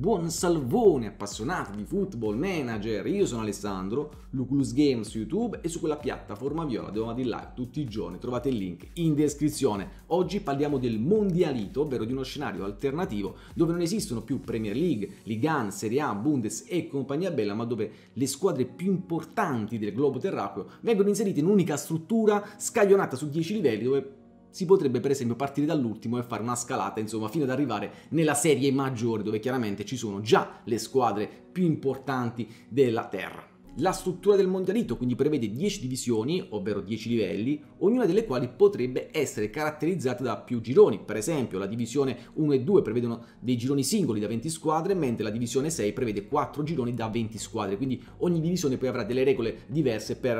buon salvone appassionato di football manager, io sono Alessandro, Luculus Games su YouTube e su quella piattaforma viola dove andate in live tutti i giorni, trovate il link in descrizione. Oggi parliamo del mondialito, ovvero di uno scenario alternativo dove non esistono più Premier League, Ligue 1, Serie A, Bundes e compagnia bella, ma dove le squadre più importanti del globo terracqueo vengono inserite in un'unica struttura scaglionata su 10 livelli dove si potrebbe per esempio partire dall'ultimo e fare una scalata, insomma, fino ad arrivare nella serie maggiore, dove chiaramente ci sono già le squadre più importanti della Terra. La struttura del mondialito quindi prevede 10 divisioni, ovvero 10 livelli, ognuna delle quali potrebbe essere caratterizzata da più gironi. Per esempio, la divisione 1 e 2 prevedono dei gironi singoli da 20 squadre, mentre la divisione 6 prevede 4 gironi da 20 squadre. Quindi ogni divisione poi avrà delle regole diverse per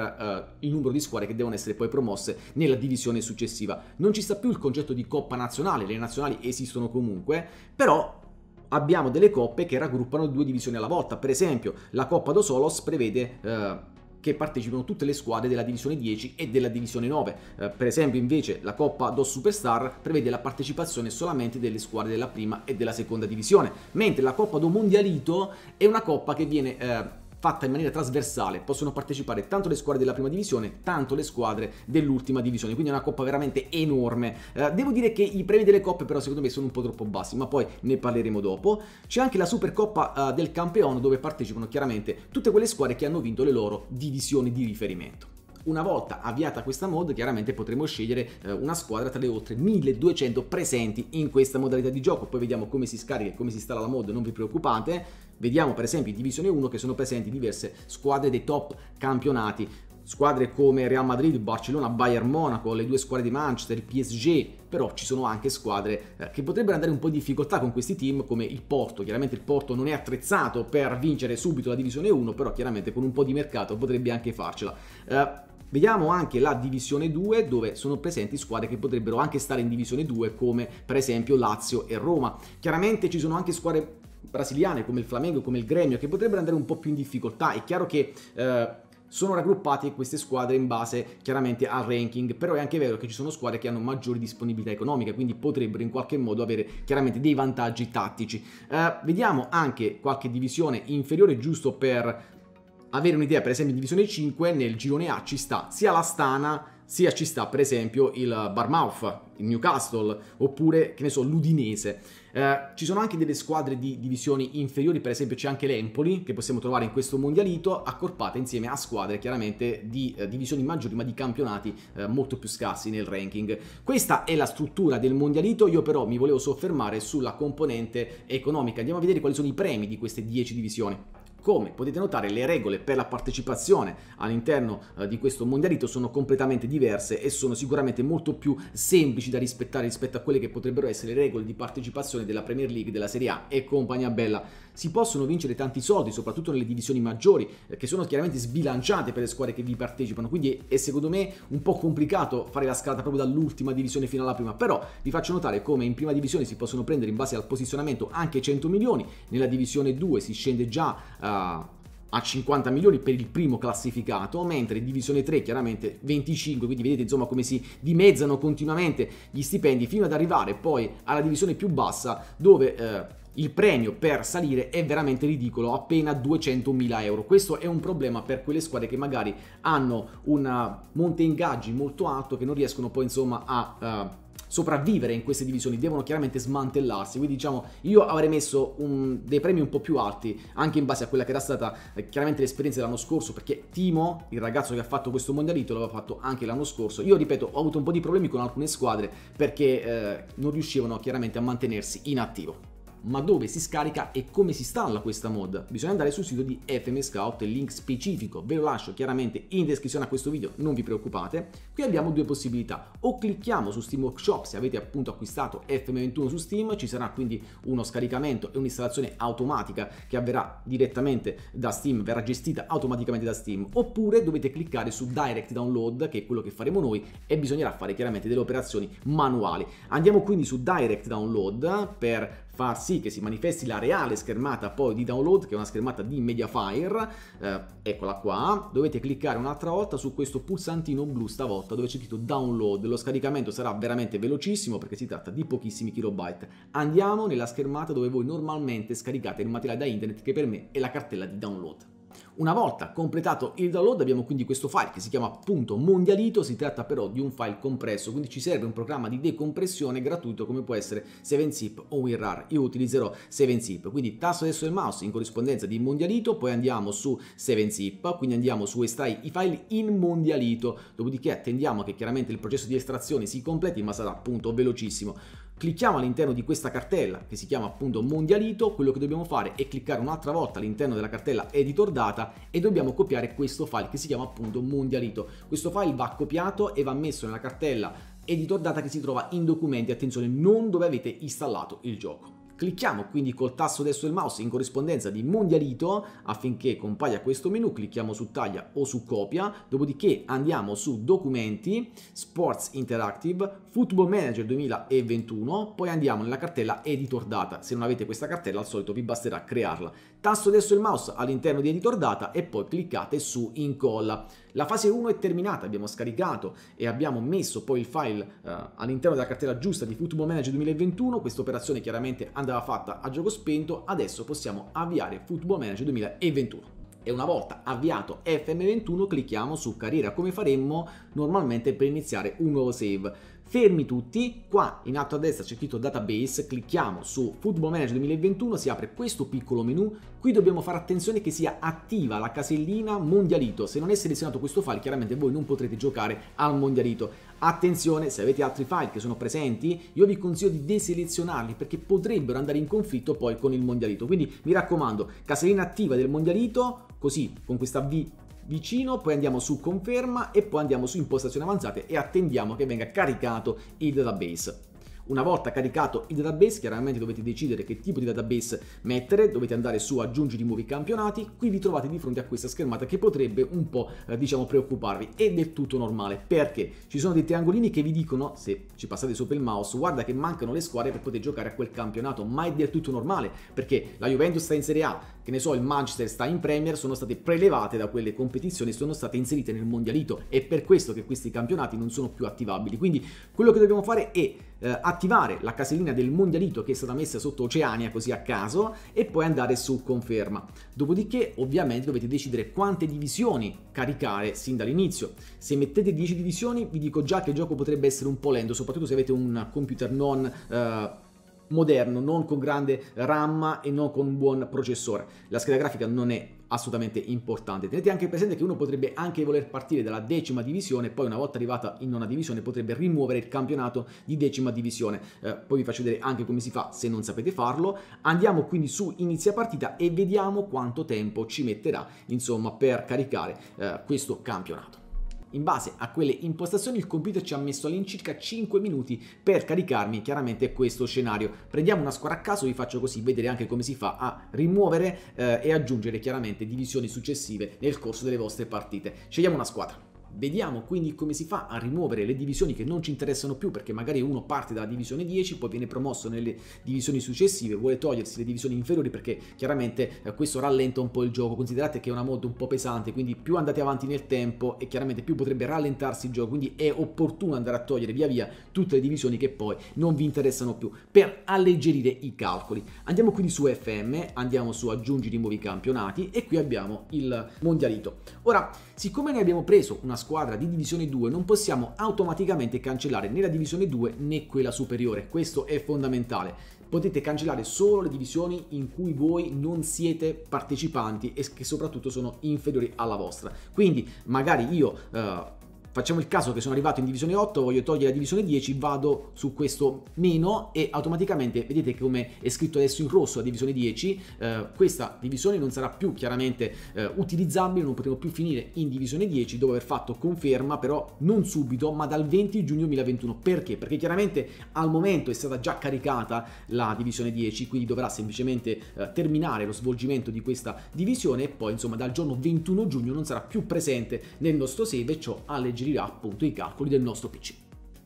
uh, il numero di squadre che devono essere poi promosse nella divisione successiva. Non ci sta più il concetto di coppa nazionale, le nazionali esistono comunque, però abbiamo delle coppe che raggruppano due divisioni alla volta. Per esempio, la Coppa do Solos prevede eh, che partecipino tutte le squadre della divisione 10 e della divisione 9. Eh, per esempio, invece, la Coppa do Superstar prevede la partecipazione solamente delle squadre della prima e della seconda divisione, mentre la Coppa do Mondialito è una coppa che viene eh, fatta in maniera trasversale, possono partecipare tanto le squadre della prima divisione, tanto le squadre dell'ultima divisione, quindi è una coppa veramente enorme. Eh, devo dire che i premi delle coppe però secondo me sono un po' troppo bassi, ma poi ne parleremo dopo. C'è anche la Supercoppa eh, del Campeon dove partecipano chiaramente tutte quelle squadre che hanno vinto le loro divisioni di riferimento. Una volta avviata questa mod chiaramente potremo scegliere eh, una squadra tra le oltre 1200 presenti in questa modalità di gioco, poi vediamo come si scarica e come si installa la mod, non vi preoccupate Vediamo per esempio in Divisione 1 che sono presenti diverse squadre dei top campionati, squadre come Real Madrid, Barcellona, Bayern Monaco, le due squadre di Manchester, il PSG, però ci sono anche squadre eh, che potrebbero andare un po' in difficoltà con questi team come il Porto, chiaramente il Porto non è attrezzato per vincere subito la Divisione 1, però chiaramente con un po' di mercato potrebbe anche farcela. Uh, Vediamo anche la divisione 2 dove sono presenti squadre che potrebbero anche stare in divisione 2 come per esempio Lazio e Roma. Chiaramente ci sono anche squadre brasiliane come il Flamengo, come il Gremio, che potrebbero andare un po' più in difficoltà. È chiaro che... Eh, sono raggruppate queste squadre in base chiaramente al ranking, però è anche vero che ci sono squadre che hanno maggiori disponibilità economiche, quindi potrebbero in qualche modo avere chiaramente dei vantaggi tattici. Eh, vediamo anche qualche divisione inferiore giusto per avere un'idea, per esempio in divisione 5 nel girone A ci sta sia la Stana sia ci sta per esempio il Barmouth, il Newcastle, oppure che ne so, l'Udinese. Eh, ci sono anche delle squadre di divisioni inferiori, per esempio c'è anche l'Empoli che possiamo trovare in questo mondialito, accorpate insieme a squadre chiaramente di eh, divisioni maggiori ma di campionati eh, molto più scarsi nel ranking. Questa è la struttura del mondialito, io però mi volevo soffermare sulla componente economica. Andiamo a vedere quali sono i premi di queste 10 divisioni. Come potete notare le regole per la partecipazione all'interno eh, di questo mondialito sono completamente diverse e sono sicuramente molto più semplici da rispettare rispetto a quelle che potrebbero essere le regole di partecipazione della Premier League, della Serie A e compagnia bella si possono vincere tanti soldi, soprattutto nelle divisioni maggiori, eh, che sono chiaramente sbilanciate per le squadre che vi partecipano, quindi è secondo me un po' complicato fare la scalata proprio dall'ultima divisione fino alla prima, però vi faccio notare come in prima divisione si possono prendere in base al posizionamento anche 100 milioni, nella divisione 2 si scende già... Uh, a 50 milioni per il primo classificato, mentre in divisione 3 chiaramente 25, quindi vedete insomma come si dimezzano continuamente gli stipendi fino ad arrivare poi alla divisione più bassa dove eh, il premio per salire è veramente ridicolo, appena 200.000 euro. Questo è un problema per quelle squadre che magari hanno un eh, monte ingaggi molto alto che non riescono poi insomma a... Uh, sopravvivere in queste divisioni devono chiaramente smantellarsi quindi diciamo io avrei messo un, dei premi un po' più alti anche in base a quella che era stata eh, chiaramente l'esperienza dell'anno scorso perché Timo il ragazzo che ha fatto questo mondialito l'aveva fatto anche l'anno scorso io ripeto ho avuto un po' di problemi con alcune squadre perché eh, non riuscivano chiaramente a mantenersi in attivo ma dove si scarica e come si installa questa mod. Bisogna andare sul sito di FM Scout, il link specifico ve lo lascio chiaramente in descrizione a questo video, non vi preoccupate. Qui abbiamo due possibilità, o clicchiamo su Steam Workshop se avete appunto acquistato FM21 su Steam, ci sarà quindi uno scaricamento e un'installazione automatica che avverrà direttamente da Steam, verrà gestita automaticamente da Steam, oppure dovete cliccare su Direct Download, che è quello che faremo noi, e bisognerà fare chiaramente delle operazioni manuali. Andiamo quindi su Direct Download per fa sì che si manifesti la reale schermata poi di download, che è una schermata di Mediafire, eh, eccola qua, dovete cliccare un'altra volta su questo pulsantino blu stavolta dove c'è scritto download, lo scaricamento sarà veramente velocissimo perché si tratta di pochissimi kilobyte. Andiamo nella schermata dove voi normalmente scaricate il materiale da internet che per me è la cartella di download. Una volta completato il download abbiamo quindi questo file che si chiama appunto mondialito, si tratta però di un file compresso, quindi ci serve un programma di decompressione gratuito come può essere 7zip o WinRAR, io utilizzerò 7zip, quindi tasto adesso del mouse in corrispondenza di mondialito, poi andiamo su 7zip, quindi andiamo su estrai i file in mondialito, dopodiché attendiamo che chiaramente il processo di estrazione si completi ma sarà appunto velocissimo. Clicchiamo all'interno di questa cartella che si chiama appunto Mondialito, quello che dobbiamo fare è cliccare un'altra volta all'interno della cartella Editor Data e dobbiamo copiare questo file che si chiama appunto Mondialito. Questo file va copiato e va messo nella cartella Editor Data che si trova in documenti, attenzione non dove avete installato il gioco. Clicchiamo quindi col tasto destro del mouse in corrispondenza di Mondialito affinché compaia questo menu, clicchiamo su taglia o su copia, dopodiché andiamo su documenti, Sports Interactive, Football Manager 2021, poi andiamo nella cartella Editor Data, se non avete questa cartella al solito vi basterà crearla. Tasto destro del mouse all'interno di Editor Data e poi cliccate su Incolla. La fase 1 è terminata, abbiamo scaricato e abbiamo messo poi il file eh, all'interno della cartella giusta di Football Manager 2021, questa operazione chiaramente andrà andava fatta a gioco spento, adesso possiamo avviare Football Manager 2021 e una volta avviato FM21 clicchiamo su carriera come faremmo normalmente per iniziare un nuovo save. Fermi tutti, qua in alto a destra c'è scritto database, clicchiamo su Football Manager 2021, si apre questo piccolo menu, qui dobbiamo fare attenzione che sia attiva la casellina Mondialito, se non è selezionato questo file chiaramente voi non potrete giocare al Mondialito. Attenzione, se avete altri file che sono presenti, io vi consiglio di deselezionarli perché potrebbero andare in conflitto poi con il Mondialito, quindi mi raccomando, casellina attiva del Mondialito, così con questa V vicino, poi andiamo su conferma e poi andiamo su impostazioni avanzate e attendiamo che venga caricato il database. Una volta caricato il database, chiaramente dovete decidere che tipo di database mettere, dovete andare su aggiungi di nuovi campionati, qui vi trovate di fronte a questa schermata che potrebbe un po' eh, diciamo preoccuparvi, è del tutto normale, perché ci sono dei triangolini che vi dicono, se ci passate sopra il mouse, guarda che mancano le squadre per poter giocare a quel campionato, ma è del tutto normale, perché la Juventus sta in Serie A, che ne so, il Manchester sta in Premier, sono state prelevate da quelle competizioni, sono state inserite nel mondialito, è per questo che questi campionati non sono più attivabili, quindi quello che dobbiamo fare è eh, attivare la casellina del mondialito che è stata messa sotto Oceania così a caso e poi andare su conferma. Dopodiché ovviamente dovete decidere quante divisioni caricare sin dall'inizio. Se mettete 10 divisioni vi dico già che il gioco potrebbe essere un po' lento, soprattutto se avete un computer non... Eh, moderno, non con grande RAM e non con un buon processore. La scheda grafica non è assolutamente importante. Tenete anche presente che uno potrebbe anche voler partire dalla decima divisione, poi una volta arrivata in nona divisione potrebbe rimuovere il campionato di decima divisione. Eh, poi vi faccio vedere anche come si fa se non sapete farlo. Andiamo quindi su inizia partita e vediamo quanto tempo ci metterà, insomma, per caricare eh, questo campionato. In base a quelle impostazioni il computer ci ha messo all'incirca 5 minuti per caricarmi chiaramente questo scenario. Prendiamo una squadra a caso, vi faccio così vedere anche come si fa a rimuovere eh, e aggiungere chiaramente divisioni successive nel corso delle vostre partite. Scegliamo una squadra. Vediamo quindi come si fa a rimuovere le divisioni che non ci interessano più perché magari uno parte dalla divisione 10, poi viene promosso nelle divisioni successive, vuole togliersi le divisioni inferiori perché chiaramente eh, questo rallenta un po' il gioco, considerate che è una mod un po' pesante, quindi più andate avanti nel tempo e chiaramente più potrebbe rallentarsi il gioco, quindi è opportuno andare a togliere via via tutte le divisioni che poi non vi interessano più per alleggerire i calcoli. Andiamo quindi su FM, andiamo su aggiungi di nuovi campionati e qui abbiamo il mondialito. Ora, siccome noi abbiamo preso una squadra di Divisione 2 non possiamo automaticamente cancellare né la Divisione 2 né quella superiore, questo è fondamentale. Potete cancellare solo le divisioni in cui voi non siete partecipanti e che soprattutto sono inferiori alla vostra. Quindi magari io... Eh, facciamo il caso che sono arrivato in divisione 8, voglio togliere la divisione 10, vado su questo meno e automaticamente vedete come è scritto adesso in rosso la divisione 10, eh, questa divisione non sarà più chiaramente eh, utilizzabile, non potremo più finire in divisione 10 dopo aver fatto conferma però non subito ma dal 20 giugno 2021, perché? Perché chiaramente al momento è stata già caricata la divisione 10, quindi dovrà semplicemente eh, terminare lo svolgimento di questa divisione e poi insomma dal giorno 21 giugno non sarà più presente nel nostro save e ciò alleggerirà alleggerirà appunto i calcoli del nostro PC.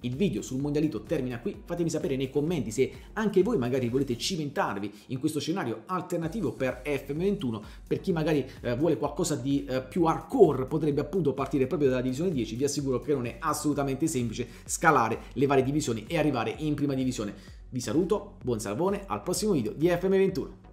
Il video sul mondialito termina qui, fatemi sapere nei commenti se anche voi magari volete cimentarvi in questo scenario alternativo per FM21, per chi magari eh, vuole qualcosa di eh, più hardcore potrebbe appunto partire proprio dalla divisione 10, vi assicuro che non è assolutamente semplice scalare le varie divisioni e arrivare in prima divisione. Vi saluto, buon salvone, al prossimo video di FM21.